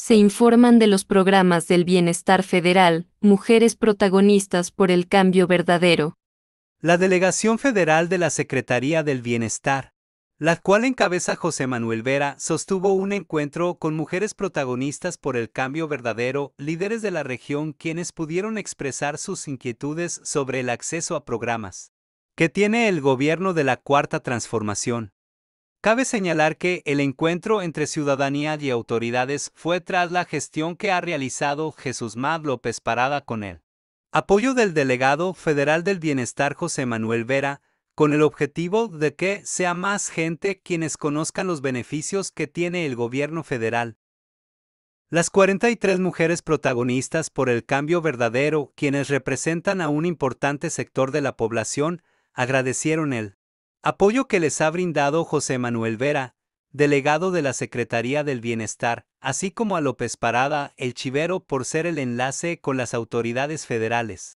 se informan de los programas del Bienestar Federal, Mujeres Protagonistas por el Cambio Verdadero. La Delegación Federal de la Secretaría del Bienestar, la cual encabeza José Manuel Vera, sostuvo un encuentro con mujeres protagonistas por el cambio verdadero, líderes de la región quienes pudieron expresar sus inquietudes sobre el acceso a programas que tiene el gobierno de la Cuarta Transformación. Cabe señalar que el encuentro entre ciudadanía y autoridades fue tras la gestión que ha realizado Jesús Mad López Parada con él. Apoyo del delegado federal del bienestar José Manuel Vera, con el objetivo de que sea más gente quienes conozcan los beneficios que tiene el gobierno federal. Las 43 mujeres protagonistas por el cambio verdadero, quienes representan a un importante sector de la población, agradecieron el Apoyo que les ha brindado José Manuel Vera, delegado de la Secretaría del Bienestar, así como a López Parada, el chivero, por ser el enlace con las autoridades federales.